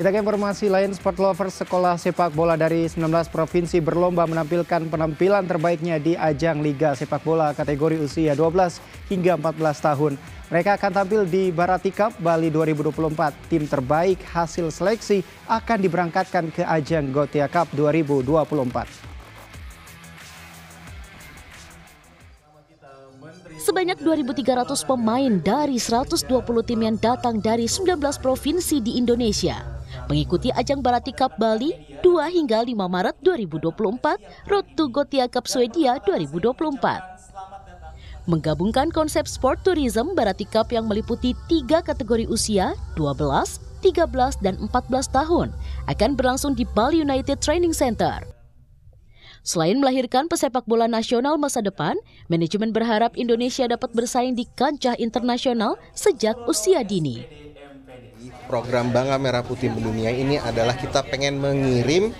Kita ke informasi lain, sport lovers sekolah sepak bola dari 19 provinsi berlomba menampilkan penampilan terbaiknya di ajang Liga Sepak Bola kategori usia 12 hingga 14 tahun. Mereka akan tampil di Cup Bali 2024. Tim terbaik hasil seleksi akan diberangkatkan ke ajang Gotia Cup 2024. Sebanyak 2.300 pemain dari 120 tim yang datang dari 19 provinsi di Indonesia mengikuti ajang Barati Cup Bali 2 hingga 5 Maret 2024, Road to Gotia Cup Swedia 2024. Menggabungkan konsep sport tourism Barati Cup yang meliputi tiga kategori usia 12, 13, dan 14 tahun akan berlangsung di Bali United Training Center. Selain melahirkan pesepak bola nasional masa depan, manajemen berharap Indonesia dapat bersaing di kancah internasional sejak usia dini program Bangga Merah Putih Mendunia ini adalah kita pengen mengirim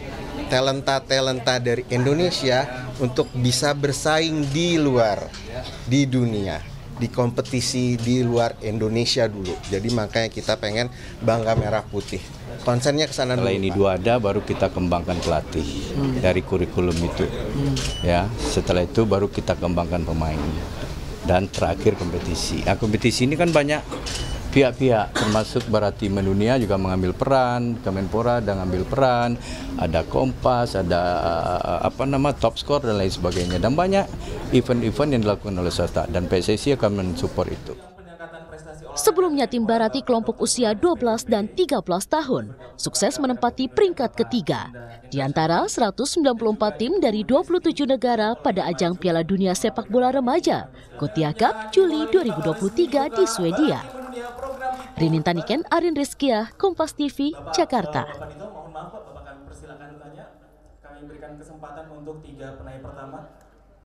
talenta-talenta dari Indonesia untuk bisa bersaing di luar, di dunia, di kompetisi di luar Indonesia dulu. Jadi makanya kita pengen Bangga Merah Putih. Konsennya ke sana dulu. ini dua ada, baru kita kembangkan pelatih hmm. dari kurikulum itu. Hmm. Ya, setelah itu baru kita kembangkan pemain dan terakhir kompetisi. Nah, kompetisi ini kan banyak pihak-pihak termasuk Barati Mendunia juga mengambil peran, Kemenpora dan mengambil peran, ada Kompas, ada eh, apa nama Top Score dan lain sebagainya dan banyak event-event yang dilakukan oleh serta dan PSSI akan mensupport itu. Sebelumnya tim Barati kelompok usia 12 dan 13 tahun sukses menempati peringkat ketiga. Di antara 194 tim dari 27 negara pada ajang Piala Dunia Sepak Bola Remaja, Gotia Cup Juli 2023 di Swedia. Rininta Niken, Arin Rizkia, Kompas TV, Jakarta.